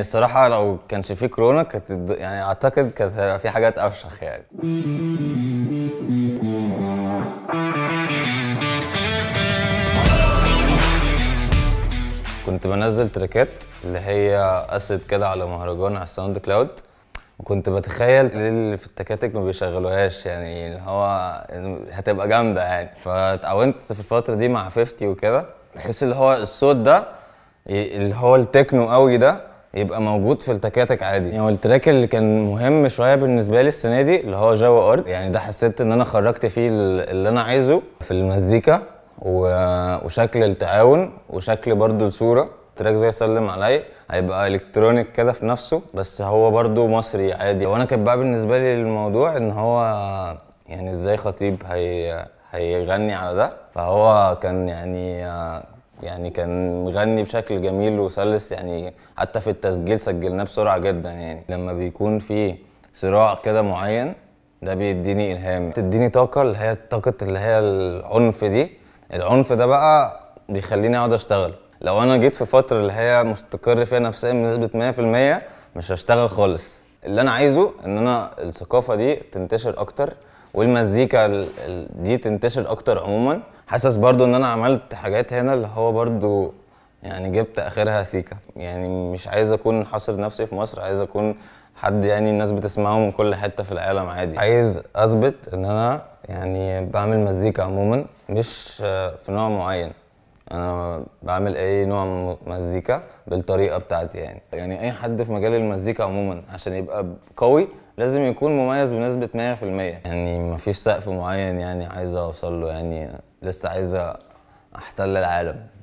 الصراحة لو كانش في كورونا كانت يعني أعتقد كانت هيبقى في حاجات أفشخ يعني كنت بنزل تريكات اللي هي أسد كده على مهرجان على الساوند كلاود وكنت بتخيل ليه اللي في التكاتك ما بيشغلوهاش يعني اللي هو هتبقى جامدة يعني فاتعاونت في الفترة دي مع 50 وكده بحيث اللي هو الصوت ده اللي هو التكنو قوي ده يبقى موجود في التكاتك عادي يعني التراك اللي كان مهم شويه بالنسبه لي السنه دي اللي هو جو ارض يعني ده حسيت ان انا خرجت فيه اللي انا عايزه في المزيكا وشكل التعاون وشكل برضو الصوره تراك زي سلم علي هيبقى الكترونيك كده في نفسه بس هو برضو مصري عادي وانا كان بقى بالنسبه لي الموضوع ان هو يعني ازاي خطيب هي هيغني على ده فهو كان يعني يعني كان مغني بشكل جميل وسلس يعني حتى في التسجيل سجلناه بسرعه جدا يعني لما بيكون في صراع كده معين ده بيديني الهام تديني طاقه اللي هي الطاقه اللي هي العنف دي العنف ده بقى بيخليني اقعد اشتغل لو انا جيت في فتره اللي هي مستقر فيها نفسيا بنسبه 100% مش هشتغل خالص اللي انا عايزه ان انا الثقافه دي تنتشر اكتر والمزيكا دي تنتشر اكتر عموما حاسس برضو ان انا عملت حاجات هنا اللي هو برضو يعني جبت اخرها سيكا يعني مش عايز اكون حاصر نفسي في مصر عايز اكون حد يعني الناس بتسمعه من كل حته في العالم عادي عايز اثبت ان انا يعني بعمل مزيكا عموما مش في نوع معين انا بعمل اي نوع مزيكا بالطريقه بتاعتي يعني يعني اي حد في مجال المزيكا عموما عشان يبقى قوي لازم يكون مميز بنسبه 100% يعني مفيش سقف معين يعني عايز اوصل له يعني لسه عايز احتل العالم